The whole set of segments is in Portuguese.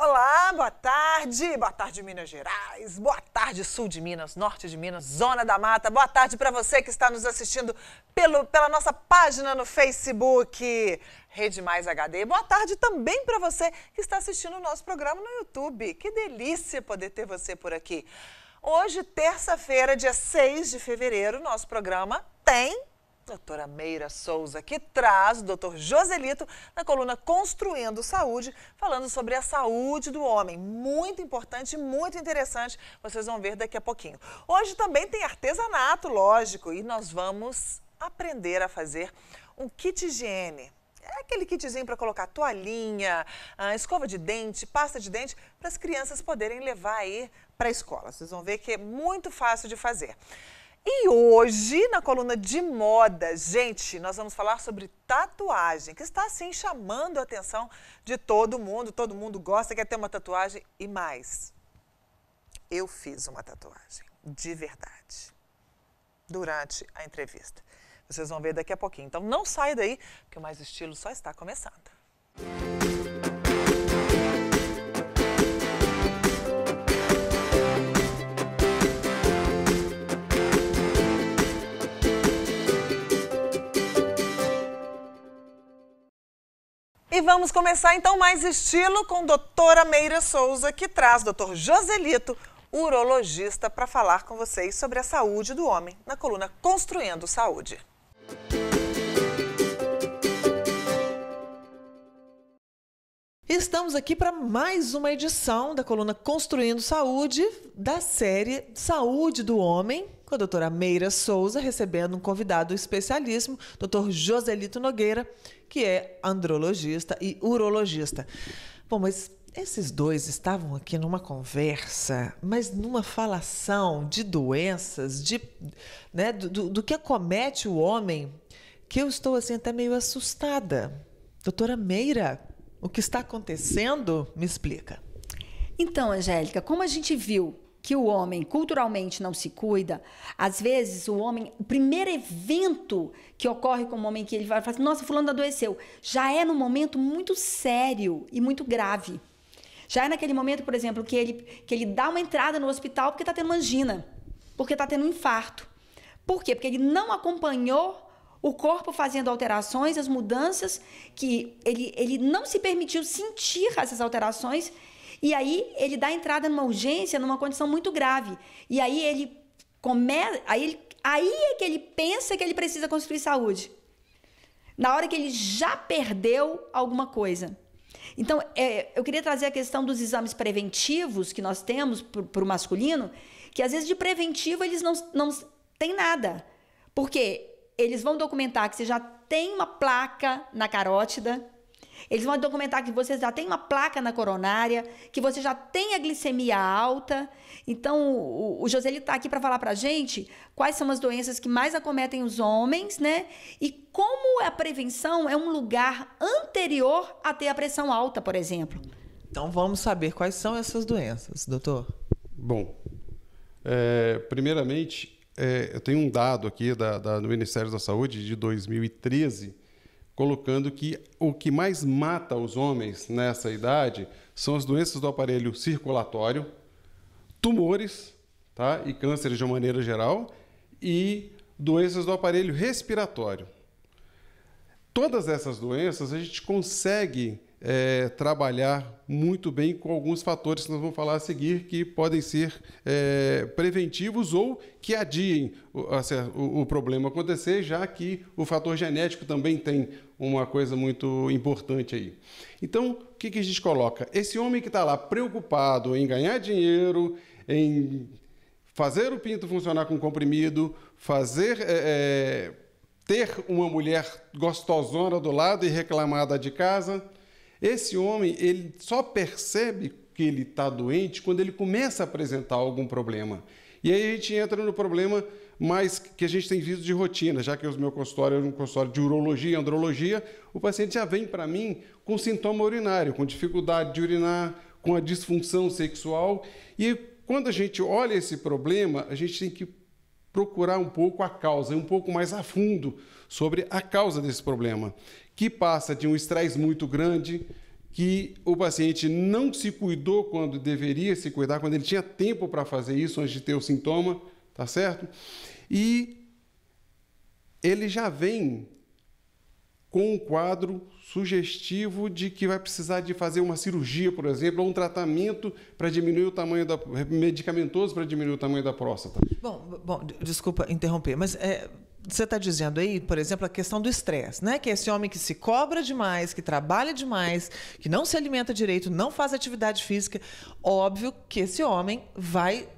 Olá, boa tarde. Boa tarde, Minas Gerais. Boa tarde, sul de Minas, norte de Minas, zona da mata. Boa tarde para você que está nos assistindo pelo, pela nossa página no Facebook, Rede Mais HD. Boa tarde também para você que está assistindo o nosso programa no YouTube. Que delícia poder ter você por aqui. Hoje, terça-feira, dia 6 de fevereiro, nosso programa tem doutora Meira Souza, que traz o doutor Joselito na coluna Construindo Saúde, falando sobre a saúde do homem. Muito importante, muito interessante, vocês vão ver daqui a pouquinho. Hoje também tem artesanato, lógico, e nós vamos aprender a fazer um kit higiene. É aquele kitzinho para colocar toalhinha, ah, escova de dente, pasta de dente, para as crianças poderem levar aí para a escola. Vocês vão ver que é muito fácil de fazer. E hoje, na coluna de moda, gente, nós vamos falar sobre tatuagem, que está assim chamando a atenção de todo mundo. Todo mundo gosta, quer ter uma tatuagem e mais. Eu fiz uma tatuagem, de verdade, durante a entrevista. Vocês vão ver daqui a pouquinho. Então não sai daí, que o Mais Estilo só está começando. Música vamos começar então mais estilo com doutora Meira Souza, que traz doutor Joselito, urologista, para falar com vocês sobre a saúde do homem, na coluna Construindo Saúde. Estamos aqui para mais uma edição da coluna Construindo Saúde, da série Saúde do Homem, com a doutora Meira Souza, recebendo um convidado especialíssimo, doutor Joselito Nogueira, que é andrologista e urologista. Bom, mas esses dois estavam aqui numa conversa, mas numa falação de doenças, de, né, do, do que acomete o homem, que eu estou assim até meio assustada. Doutora Meira, o que está acontecendo? Me explica. Então, Angélica, como a gente viu que o homem culturalmente não se cuida, às vezes o homem, o primeiro evento que ocorre com o homem que ele vai falar assim, nossa, fulano adoeceu, já é num momento muito sério e muito grave. Já é naquele momento, por exemplo, que ele, que ele dá uma entrada no hospital porque está tendo angina, porque está tendo um infarto. Por quê? Porque ele não acompanhou o corpo fazendo alterações, as mudanças, que ele, ele não se permitiu sentir essas alterações e aí ele dá entrada numa urgência, numa condição muito grave. E aí ele começa, aí, aí é que ele pensa que ele precisa construir saúde. Na hora que ele já perdeu alguma coisa. Então, é, eu queria trazer a questão dos exames preventivos que nós temos para o masculino, que às vezes de preventivo eles não, não têm nada. Porque eles vão documentar que você já tem uma placa na carótida, eles vão documentar que você já tem uma placa na coronária, que você já tem a glicemia alta. Então, o, o está aqui para falar para a gente quais são as doenças que mais acometem os homens, né? E como a prevenção é um lugar anterior a ter a pressão alta, por exemplo. Então, vamos saber quais são essas doenças, doutor. Bom, é, primeiramente, é, eu tenho um dado aqui da, da, do Ministério da Saúde de 2013 colocando que o que mais mata os homens nessa idade são as doenças do aparelho circulatório, tumores tá? e cânceres de uma maneira geral, e doenças do aparelho respiratório. Todas essas doenças a gente consegue é, trabalhar muito bem com alguns fatores que nós vamos falar a seguir que podem ser é, preventivos ou que adiem o, o, o, problema acontecer, já que o fator genético também tem uma coisa muito importante aí. Então, o que, que a gente coloca? Esse homem que está lá preocupado em ganhar dinheiro, em fazer o pinto funcionar com comprimido, fazer. É, é ter uma mulher gostosona do lado e reclamada de casa, esse homem, ele só percebe que ele está doente quando ele começa a apresentar algum problema. E aí a gente entra no problema mais que a gente tem visto de rotina, já que o meu consultório é um consultório de urologia e andrologia, o paciente já vem para mim com sintoma urinário, com dificuldade de urinar, com a disfunção sexual. E quando a gente olha esse problema, a gente tem que procurar um pouco a causa, um pouco mais a fundo sobre a causa desse problema, que passa de um estresse muito grande, que o paciente não se cuidou quando deveria se cuidar, quando ele tinha tempo para fazer isso antes de ter o sintoma, tá certo? E ele já vem com um quadro sugestivo de que vai precisar de fazer uma cirurgia, por exemplo, ou um tratamento para diminuir o tamanho da medicamentoso para diminuir o tamanho da próstata. Bom, bom, desculpa interromper, mas é, você está dizendo aí, por exemplo, a questão do estresse, né? Que é esse homem que se cobra demais, que trabalha demais, que não se alimenta direito, não faz atividade física. Óbvio que esse homem vai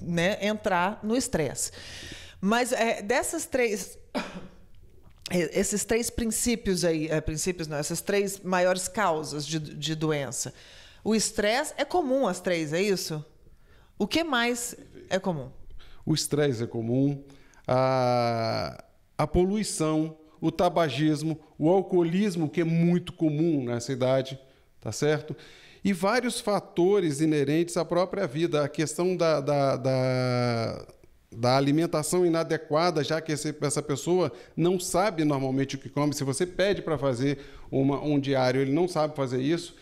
né, entrar no estresse. Mas é, dessas três. Esses três princípios aí, é, princípios não, essas três maiores causas de, de doença. O estresse é comum, as três, é isso? O que mais é comum? O estresse é comum, a, a poluição, o tabagismo, o alcoolismo, que é muito comum nessa cidade, tá certo? E vários fatores inerentes à própria vida. A questão da, da, da, da alimentação inadequada, já que esse, essa pessoa não sabe normalmente o que come. Se você pede para fazer uma, um diário, ele não sabe fazer isso.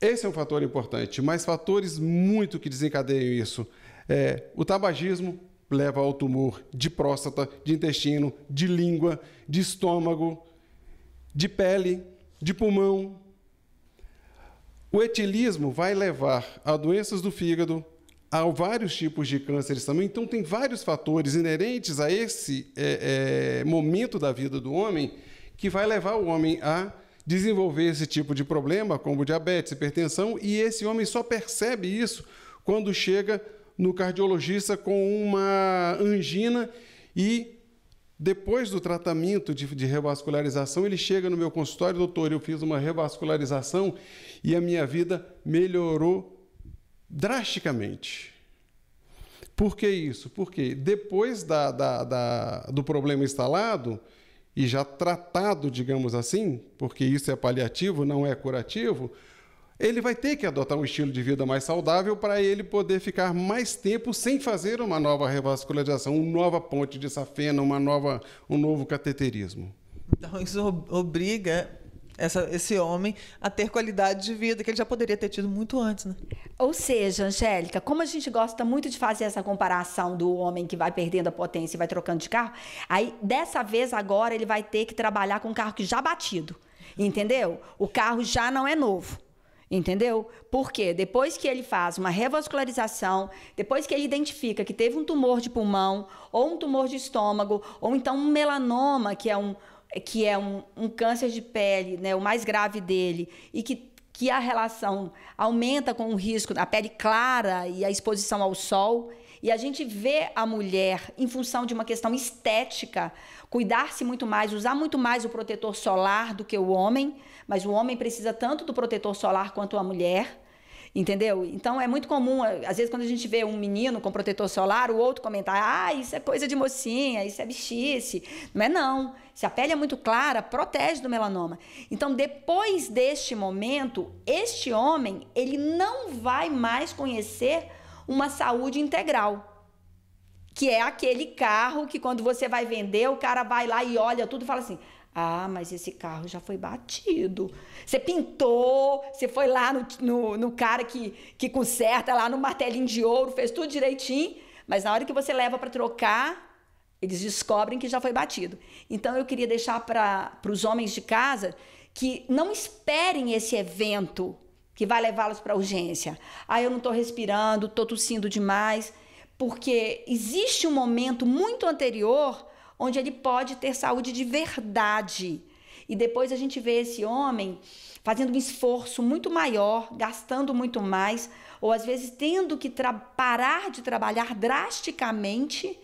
Esse é um fator importante, mas fatores muito que desencadeiam isso. É, o tabagismo, leva ao tumor de próstata, de intestino, de língua, de estômago, de pele, de pulmão. O etilismo vai levar a doenças do fígado, a vários tipos de cânceres também, então tem vários fatores inerentes a esse é, é, momento da vida do homem que vai levar o homem a desenvolver esse tipo de problema, como diabetes, hipertensão, e esse homem só percebe isso quando chega no cardiologista com uma angina e depois do tratamento de, de, revascularização, ele chega no meu consultório, doutor, eu fiz uma revascularização e a minha vida melhorou drasticamente. Por que isso? Porque depois da, da, da, do problema instalado e já tratado, digamos assim, porque isso é paliativo, não é curativo, ele vai ter que adotar um estilo de vida mais saudável para ele poder ficar mais tempo sem fazer uma nova revascularização, uma nova ponte de safena, uma nova, um novo cateterismo. Então, isso obriga essa, esse homem a ter qualidade de vida que ele já poderia ter tido muito antes, né? Ou seja, Angélica, como a gente gosta muito de fazer essa comparação do homem que vai perdendo a potência e vai trocando de carro, aí dessa vez agora ele vai ter que trabalhar com um carro que já batido, entendeu? O carro já não é novo. Entendeu? Porque depois que ele faz uma revascularização, depois que ele identifica que teve um tumor de pulmão, ou um tumor de estômago, ou então um melanoma, que é um, que é um, um câncer de pele, né, o mais grave dele, e que que a relação aumenta com o risco da pele clara e a exposição ao sol, e a gente vê a mulher, em função de uma questão estética, cuidar-se muito mais, usar muito mais o protetor solar do que o homem, mas o homem precisa tanto do protetor solar quanto a mulher. Entendeu? Então é muito comum, eh, às vezes, quando a gente vê um menino com protetor solar, o outro comentar: ah, isso é coisa de mocinha, isso é bichice. Não é, não. Se a pele é muito clara, protege do melanoma. Então, depois deste momento, este homem, ele não vai mais conhecer uma saúde integral. Que é aquele carro que quando você vai vender, o cara vai lá e olha tudo e fala assim: ah, mas esse carro já foi batido. Você pintou, você foi lá no, no, no cara que, que conserta lá no martelinho de ouro, fez tudo direitinho, mas na hora que você leva para trocar, eles descobrem que já foi batido. Então eu queria deixar para os homens de casa que não esperem esse evento que vai levá-los para urgência. Ah, eu não estou respirando, estou tossindo demais, porque existe um momento muito anterior onde ele pode ter saúde de verdade. E depois a gente vê esse homem fazendo um esforço muito maior, gastando muito mais, ou às vezes tendo que parar de trabalhar drasticamente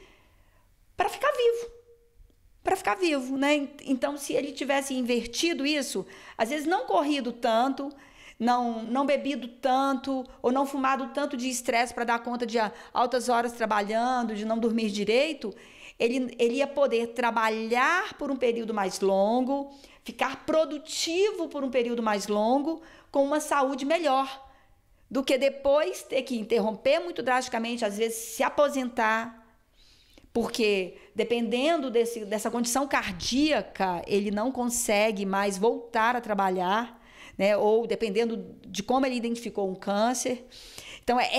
para ficar vivo. Para ficar vivo, né? Então, se ele tivesse invertido isso, às vezes não corrido tanto, não, não bebido tanto ou não fumado tanto de estresse para dar conta de altas horas trabalhando, de não dormir direito, ele, ele ia poder trabalhar por um período mais longo, ficar produtivo por um período mais longo, com uma saúde melhor. Do que depois ter que interromper muito drasticamente, às vezes se aposentar, porque dependendo desse, dessa condição cardíaca, ele não consegue mais voltar a trabalhar né? Ou dependendo de como ele identificou um câncer. Então, é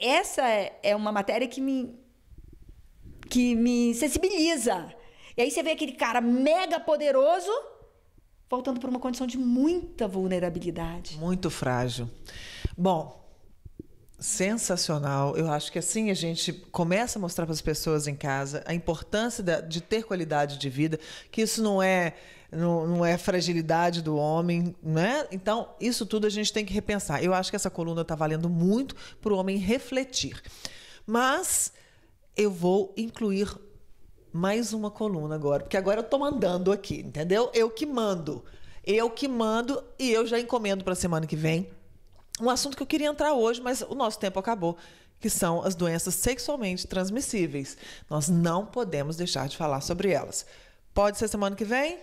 essa é uma matéria que me, que me sensibiliza. E aí você vê aquele cara mega poderoso voltando para uma condição de muita vulnerabilidade. Muito frágil. Bom, Sensacional. Eu acho que assim a gente começa a mostrar para as pessoas em casa a importância de ter qualidade de vida, que isso não é não, não é fragilidade do homem, né? Então, isso tudo a gente tem que repensar. Eu acho que essa coluna está valendo muito para o homem refletir. Mas eu vou incluir mais uma coluna agora, porque agora eu estou mandando aqui, entendeu? Eu que mando. Eu que mando e eu já encomendo para a semana que vem um assunto que eu queria entrar hoje, mas o nosso tempo acabou, que são as doenças sexualmente transmissíveis. Nós não podemos deixar de falar sobre elas. Pode ser semana que vem?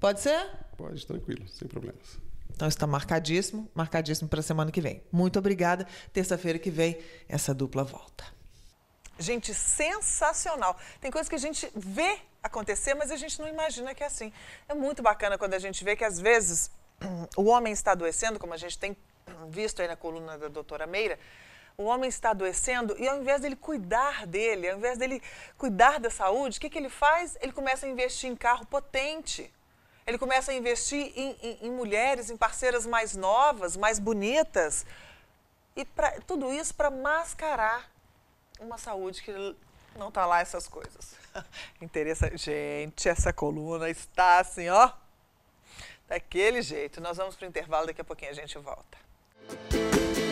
Pode ser? Pode, tranquilo, sem problemas. Então está marcadíssimo, marcadíssimo para a semana que vem. Muito obrigada. Terça-feira que vem essa dupla volta. Gente, sensacional. Tem coisas que a gente vê acontecer, mas a gente não imagina que é assim. É muito bacana quando a gente vê que às vezes o homem está adoecendo, como a gente tem visto aí na coluna da doutora Meira, o homem está adoecendo e ao invés dele cuidar dele, ao invés dele cuidar da saúde, o que, que ele faz? Ele começa a investir em carro potente. Ele começa a investir em, em, em mulheres, em parceiras mais novas, mais bonitas. E pra, tudo isso para mascarar uma saúde que não está lá essas coisas. interessa Gente, essa coluna está assim, ó. Daquele jeito. Nós vamos para o intervalo, daqui a pouquinho a gente volta. Thank you.